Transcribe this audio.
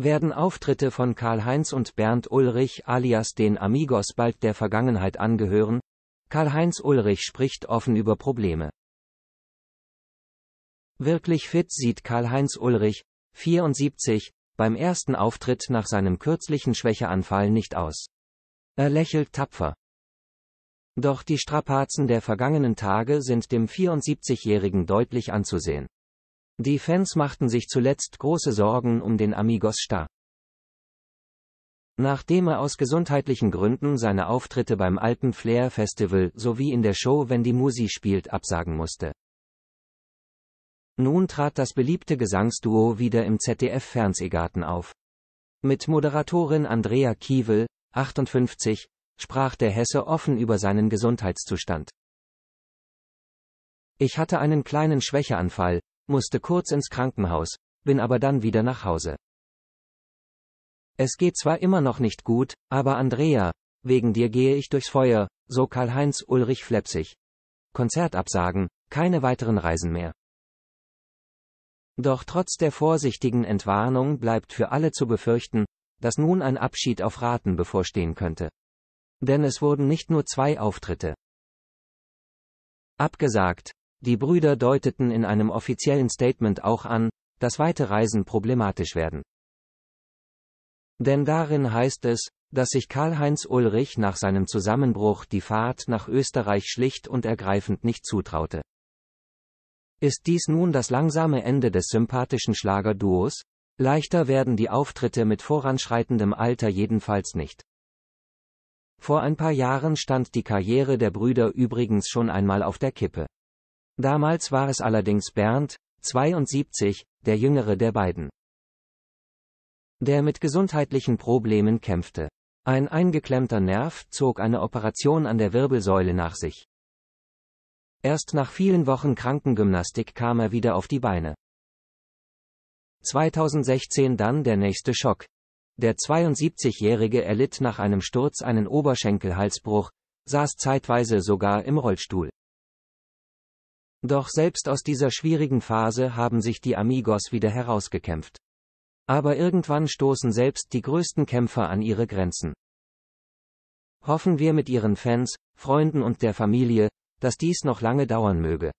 werden Auftritte von Karl-Heinz und Bernd Ulrich alias den Amigos bald der Vergangenheit angehören? Karl-Heinz Ulrich spricht offen über Probleme. Wirklich fit sieht Karl-Heinz Ulrich, 74, beim ersten Auftritt nach seinem kürzlichen Schwächeanfall nicht aus. Er lächelt tapfer. Doch die Strapazen der vergangenen Tage sind dem 74-Jährigen deutlich anzusehen. Die Fans machten sich zuletzt große Sorgen um den Amigos Star. Nachdem er aus gesundheitlichen Gründen seine Auftritte beim Alpen Flair Festival sowie in der Show Wenn die Musi spielt absagen musste. Nun trat das beliebte Gesangsduo wieder im ZDF-Fernsehgarten auf. Mit Moderatorin Andrea Kiewel, 58, sprach der Hesse offen über seinen Gesundheitszustand. Ich hatte einen kleinen Schwächeanfall, musste kurz ins Krankenhaus, bin aber dann wieder nach Hause. Es geht zwar immer noch nicht gut, aber Andrea, wegen dir gehe ich durchs Feuer, so Karl-Heinz Ulrich Flepsig. Konzertabsagen, keine weiteren Reisen mehr. Doch trotz der vorsichtigen Entwarnung bleibt für alle zu befürchten, dass nun ein Abschied auf Raten bevorstehen könnte. Denn es wurden nicht nur zwei Auftritte abgesagt, die Brüder deuteten in einem offiziellen Statement auch an, dass weite Reisen problematisch werden. Denn darin heißt es, dass sich Karl-Heinz Ulrich nach seinem Zusammenbruch die Fahrt nach Österreich schlicht und ergreifend nicht zutraute. Ist dies nun das langsame Ende des sympathischen Schlagerduos? Leichter werden die Auftritte mit voranschreitendem Alter jedenfalls nicht. Vor ein paar Jahren stand die Karriere der Brüder übrigens schon einmal auf der Kippe. Damals war es allerdings Bernd, 72, der jüngere der beiden, der mit gesundheitlichen Problemen kämpfte. Ein eingeklemmter Nerv zog eine Operation an der Wirbelsäule nach sich. Erst nach vielen Wochen Krankengymnastik kam er wieder auf die Beine. 2016 dann der nächste Schock. Der 72-Jährige erlitt nach einem Sturz einen Oberschenkelhalsbruch, saß zeitweise sogar im Rollstuhl. Doch selbst aus dieser schwierigen Phase haben sich die Amigos wieder herausgekämpft. Aber irgendwann stoßen selbst die größten Kämpfer an ihre Grenzen. Hoffen wir mit ihren Fans, Freunden und der Familie, dass dies noch lange dauern möge.